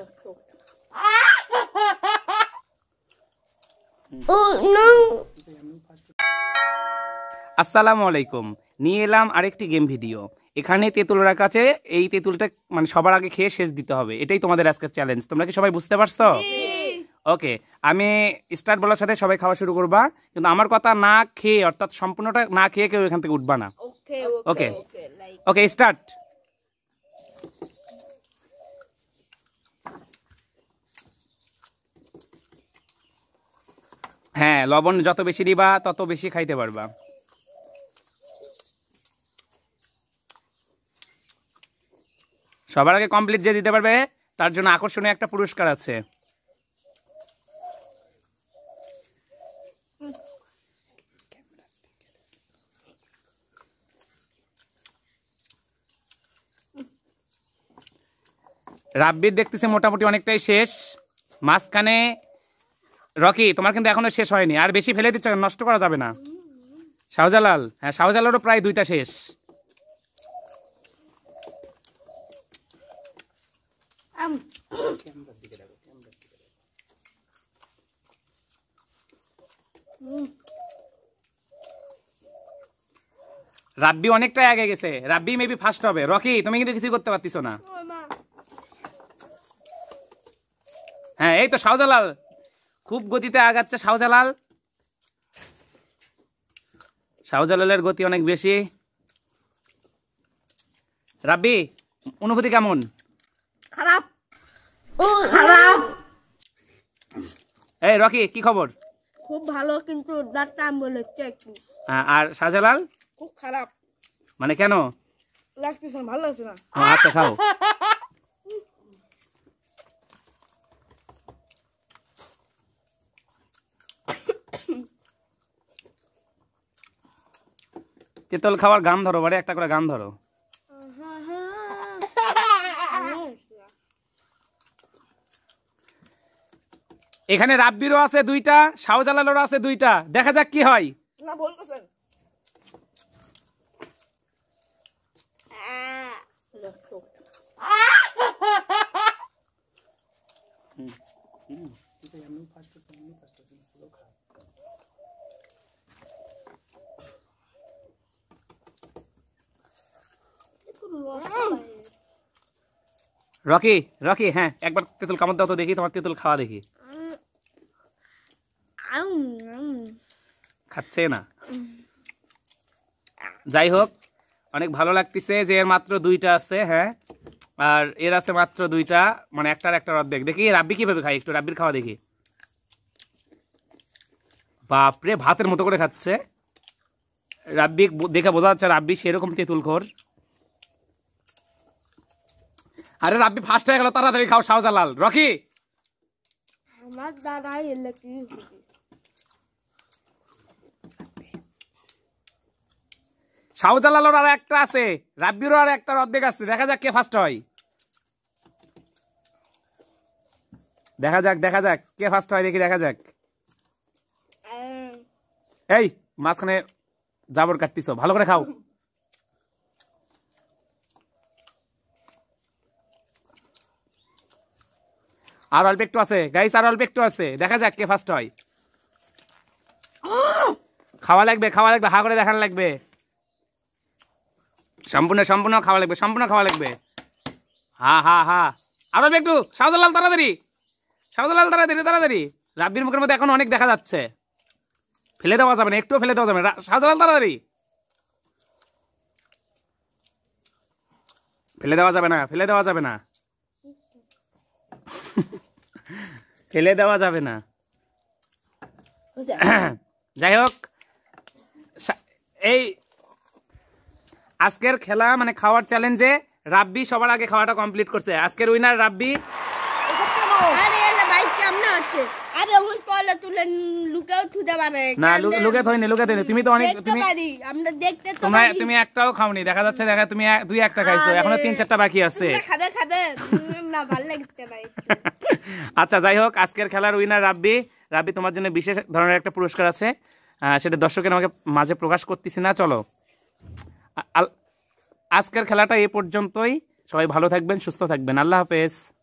আসসালামু আলাইকুম নিয়ে এলাম আরেকটি গেম ভিডিও এখানে তেঁতুলরা কাছে এই তেঁতুলটা মানে সবার আগে খেয়ে শেষ দিতে হবে এটাই তোমাদের আজকের চ্যালেঞ্জ তোমরা কি সবাই বুঝতে পারছো ওকে আমি স্টার্ট বলার সাথে সবাই খাওয়া শুরু করবা কিন্তু আমার কথা না খেয়ে অর্থাৎ সম্পূর্ণটা না খেয়ে কেউ এখান থেকে উঠবা না ওকে ওকে স্টার্ট হ্যাঁ লবণ যত বেশি দিবা তত বেশি খাইতে পারবা সবার আগে কমপ্লিট যে দিতে পারবে তার জন্য আকর্ষণীয় একটা পুরস্কার আছে রাব্বির দেখতেছে মোটামুটি অনেকটাই শেষ মাঝখানে রকি তোমার কিন্তু এখনো শেষ হয়নি আর বেশি ফেলে দিচ্ছ নষ্ট করা যাবে না শাহজালাল হ্যাঁ শাহজালালও প্রায় দুইটা শেষ রাব্বি অনেকটাই আগে গেছে রাব্বি মেবি ফার্স্ট হবে রকি তুমি কিন্তু কিছু করতে পারতিস না হ্যাঁ এই তো শাহজালাল খুব গতিতে আগাচ্ছে শাহজালাল শাহজালালের গতি অনেক বেশি রাব্বি অনুভূতি কেমন খারাপ খারাপ এই রকি কি খবর খুব ভালো কিন্তু দাঁতটা বলে হচ্ছে হ্যাঁ, একটু আর শাহজালাল খুব খারাপ মানে কেন লাগতেছে ভালো লাগছে না আচ্ছা খাও তেতল খাওয়ার গান ধরো বাড়ি একটা করে গান ধরো এখানে রাব্বিরও আছে দুইটা শাহজালালেরও আছে দুইটা দেখা যাক কি হয় রকি রকি হ্যাঁ একবার তেঁতুল কামড় দাও তো দেখি তোমার তেঁতুল খাওয়া দেখি খাচ্ছে না যাই হোক অনেক ভালো লাগতেছে যে এর মাত্র দুইটা আছে হ্যাঁ আর এর আছে মাত্র দুইটা মানে একটার একটা অর্ধেক দেখি রাব্বি কীভাবে খাই একটু রাব্বির খাওয়া দেখি বাপরে ভাতের মতো করে খাচ্ছে রাব্বি দেখে বোঝা যাচ্ছে রাব্বি সেরকম তেঁতুল খোর আরে রাব্বি ফার্স্ট হয়ে গেল তাড়াতাড়ি খাও শাহজালাল রকি আমার এলে কি শাহজালালের আর একটা আছে রাব্বিরও আর একটা অর্ধেক আছে দেখা যাক কে ফার্স্ট হয় দেখা যাক দেখা যাক কে ফার্স্ট হয় দেখি দেখা যাক এই মাঝখানে জাবর কাটতিস ভালো করে খাও আর অল্প একটু আছে গাইস আর অল্প একটু আছে দেখা যাক কে ফার্স্ট হয় খাওয়া লাগবে খাওয়া লাগবে হা করে দেখান লাগবে সম্পূর্ণ সম্পূর্ণ খাওয়া লাগবে সম্পূর্ণ খাওয়া লাগবে হা হা হা আর অল্প একটু শাহজালাল তাড়াতাড়ি শাহজালাল তাড়াতাড়ি তাড়াতাড়ি রাব্বির মুখের মধ্যে এখন অনেক দেখা যাচ্ছে ফেলে দেওয়া যাবে না একটু ফেলে দেওয়া যাবে না শাহজালাল তাড়াতাড়ি ফেলে দেওয়া যাবে না ফেলে দেওয়া যাবে না ফেলে দেওয়া যাবে না যাই হোক এই আজকের খেলা মানে খাওয়ার চ্যালেঞ্জে রাব্বি সবার আগে খাওয়াটা কমপ্লিট করছে আজকের উইনার রাব্বি আরে ওই তুলে লুকাও পারে না লুকে থইনি লুকে তুমি তো অনেক তুমি আমরা দেখতে তুমি একটাও খাওনি দেখা যাচ্ছে দেখা তুমি দুই একটা খাইছো এখনো তিন চারটা বাকি আছে খাবে খাবে না ভালো লাগছে আচ্ছা যাই হোক আজকের খেলার উইনার রাব্বি রাব্বি তোমার জন্য বিশেষ ধরনের একটা পুরস্কার আছে সেটা দর্শকের আমাকে মাঝে প্রকাশ করতেছি না চলো আজকের খেলাটা এ পর্যন্তই সবাই ভালো থাকবেন সুস্থ থাকবেন আল্লাহ হাফেজ